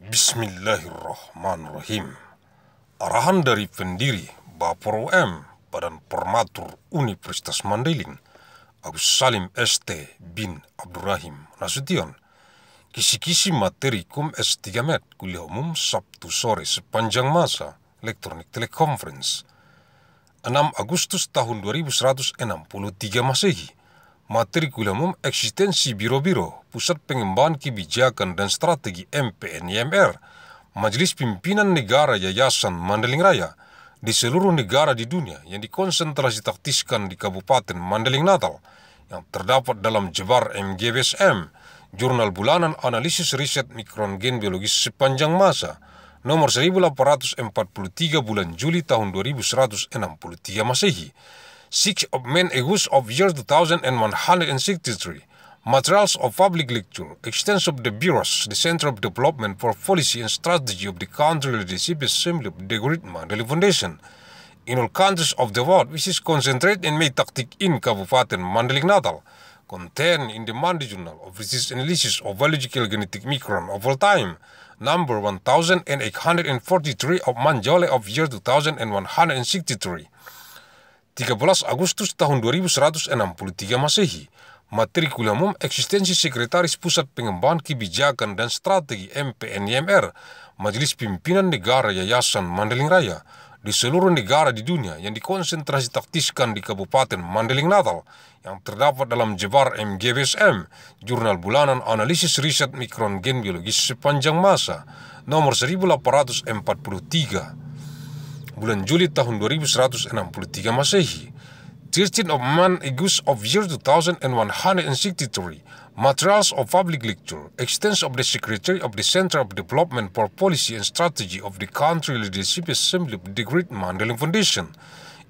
Bismillahirrahmanirrahim. Arahan dari pendiri Bapor UM Badan Permatur Universitas Mandailing, Agus Salim ST bin Abdurrahim Nasution. Kisi-kisi materi Kum S3 Med Kuliah Umum Sabtu sore sepanjang masa Elektronik Teleconference, 6 Agustus tahun 2163 Masehi Matrikulumum Eksistensi Biro-Biro, Pusat Pengembangan Kebijakan dan Strategi MPNIMR, Majelis Pimpinan Negara Yayasan Mandeling Raya, di seluruh negara di dunia yang dikonsentrasi taktiskan di Kabupaten Mandeling Natal, yang terdapat dalam jebar MGBSM, Jurnal Bulanan Analisis Riset Mikron Gen Biologis Sepanjang Masa, nomor 1843 bulan Juli tahun 2163 Masehi, 6 of main August of year 2163. Materials of public lecture, extent of the bureaus, the center of development for policy and strategy of the country, the assembly of the Great the foundation in all countries of the world, which is concentrated in May tactic in Kabupaten Mandalik Natal, contained in the Monday Journal of Research Analysis of Biological Genetic Micron of all time, number 1843 of Manjole of year 2163. 13 Agustus tahun 2163 Masehi, materi kuliah umum eksistensi Sekretaris Pusat Pengembangan Kebijakan dan Strategi MPNIMR Majelis Pimpinan Negara Yayasan Mandeling Raya, di seluruh negara di dunia yang dikonsentrasi taktiskan di Kabupaten Mandeling Natal yang terdapat dalam jebar MGBSM, Jurnal Bulanan Analisis Riset Mikron Gen Biologis Sepanjang Masa, nomor 1843 bulan Juli tahun 2163 Masehi. thirteen of Man Agus of year 2163, materials of public lecture, extents of the Secretary of the Center of Development for Policy and Strategy of the Country Leadership Assembly of the Great Mandeling Foundation,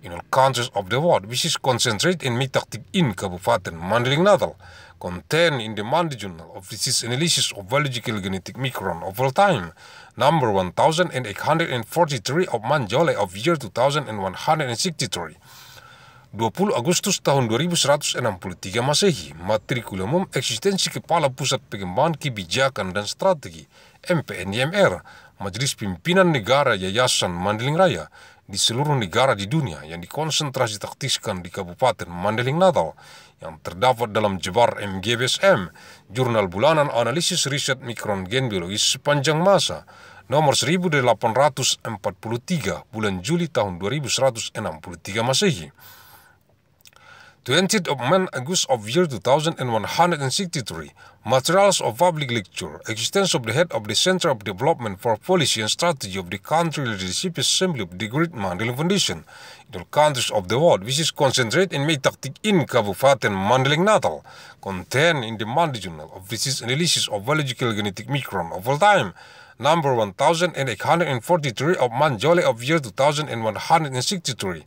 in all countries of the world, which is concentrated in Mitaktik in Kabupaten Mandeling Natal, contained in the Mandi Journal of Disease Analysis of Biological Genetic Micron of all time, number 1843 of Manjole of year 2163. 20 Agustus tahun 2163 Masehi, Matrikul Eksistensi Kepala Pusat Pengembangan Kebijakan dan Strategi MPNIMR, Majelis Pimpinan Negara Yayasan Mandeling Raya, di seluruh negara di dunia yang dikonsentrasi taktiskan di Kabupaten Mandeling Natal yang terdapat dalam jebar MGBSM, Jurnal Bulanan Analisis Riset Mikron Gen Biologis Sepanjang Masa, nomor 1843 bulan Juli tahun 2163 Masehi. 20th of Man August of year 2163, materials of public lecture, existence of the head of the Center of Development for Policy and Strategy of the country leadership assembly of the Great Mandalay Foundation in all countries of the world, which is concentrated in Metaktik in Kabupaten Mandalay Natal, contained in the Mandalay Journal of Disease Analysis of Biological Genetic Micron of all time, number 1843 of Manjole of year 2163,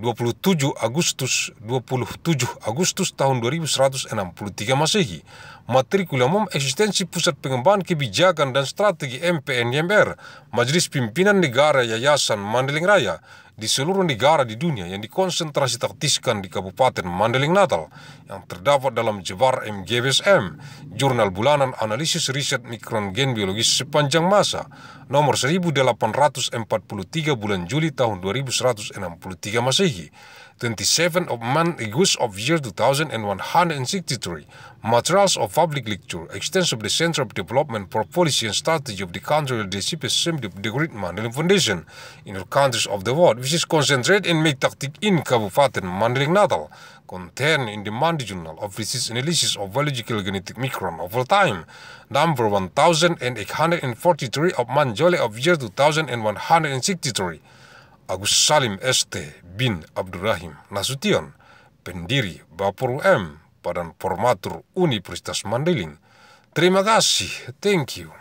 27 Agustus 27 Agustus tahun 2163 Masehi matrikul umum eksistensi Pusat Pengembangan Kebijakan dan Strategi MPN YMR Majelis Pimpinan Negara Yayasan Mandeling Raya di seluruh negara di dunia yang dikonsentrasi taktiskan di Kabupaten Mandailing Natal yang terdapat dalam jebar MGBSM, Jurnal Bulanan Analisis Riset Mikron Gen Biologis Sepanjang Masa, nomor 1843 bulan Juli tahun 2163 Masehi, 27 of month August of year 2163, materials of public lecture, extensively Center of Development for Policy and Strategy of the Country of the of the Great Mandling Foundation in the countries of the world, which is concentrated in Mektaktik in Kabupaten Mandling Natal, contained in the Mandi Journal of Research Analysis of Biological Genetic Micron over time, number 1843 of Manjole of year 2163. Agus Salim ST bin Abdurrahim Nasution, pendiri Bapur M, Badan Formatur Universitas Mandailing. Terima kasih, thank you.